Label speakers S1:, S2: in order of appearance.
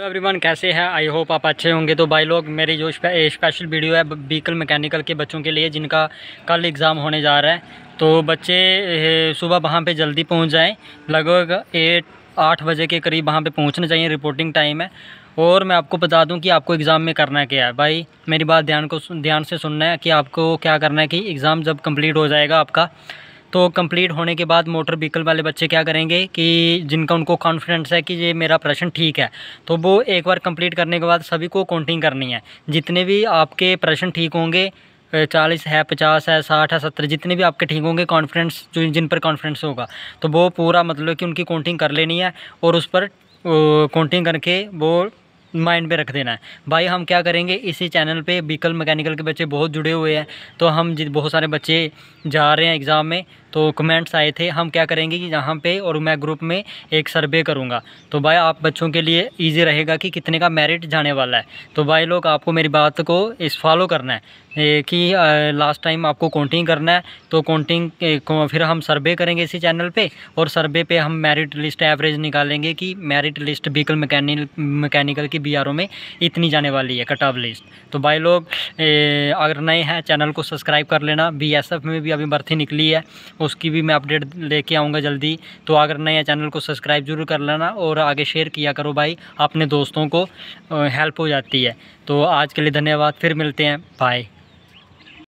S1: तो एवरीवन कैसे हैं आई होप आप अच्छे होंगे तो भाई लोग मेरी जो स्पेशल वीडियो है व्हीकल मैकेनिकल के बच्चों के लिए जिनका कल एग्ज़ाम होने जा रहा है तो बच्चे सुबह वहाँ पे जल्दी पहुँच जाएँ लगभग एट आठ बजे के करीब वहाँ पे पहुँचना चाहिए रिपोर्टिंग टाइम है और मैं आपको बता दूं कि आपको एग्ज़ाम में करना क्या है भाई मेरी बात ध्यान को ध्यान से सुनना है कि आपको क्या करना है कि एग्ज़ाम जब कंप्लीट हो जाएगा आपका तो कंप्लीट होने के बाद मोटर व्हीकल वाले बच्चे क्या करेंगे कि जिनका उनको कॉन्फिडेंस है कि ये मेरा प्रश्न ठीक है तो वो एक बार कंप्लीट करने के बाद सभी को काउंटिंग करनी है जितने भी आपके प्रश्न ठीक होंगे चालीस है पचास है साठ है सत्तर जितने भी आपके ठीक होंगे कॉन्फिडेंस जो जिन पर कॉन्फिडेंस होगा तो वो पूरा मतलब कि उनकी काउंटिंग कर लेनी है और उस पर काउंटिंग करके वो माइंड पे रख देना है भाई हम क्या करेंगे इसी चैनल पे व्हीकल मैकेनिकल के बच्चे बहुत जुड़े हुए हैं तो हम बहुत सारे बच्चे जा रहे हैं एग्ज़ाम में तो कमेंट्स आए थे हम क्या करेंगे कि यहाँ पे और मैं ग्रुप में एक सर्वे करूँगा तो भाई आप बच्चों के लिए ईजी रहेगा कि कितने का मेरिट जाने वाला है तो भाई लोग आपको मेरी बात को इस फॉलो करना है कि लास्ट टाइम आपको काउंटिंग करना है तो काउंटिंग फिर हम सर्वे करेंगे इसी चैनल पे और सर्वे पे हम मेरिट लिस्ट एवरेज निकालेंगे कि merit list vehicle mechanical mechanical की बी में इतनी जाने वाली है कट ऑफ लिस्ट तो भाई लोग अगर नए हैं चैनल को सब्सक्राइब कर लेना बी में भी अभी भर्ती निकली है उसकी भी मैं अपडेट लेके आऊँगा जल्दी तो अगर नए हैं चैनल को सब्सक्राइब जरूर कर लेना और आगे शेयर किया करो भाई अपने दोस्तों को हेल्प हो जाती है तो आज के लिए धन्यवाद फिर मिलते हैं बाय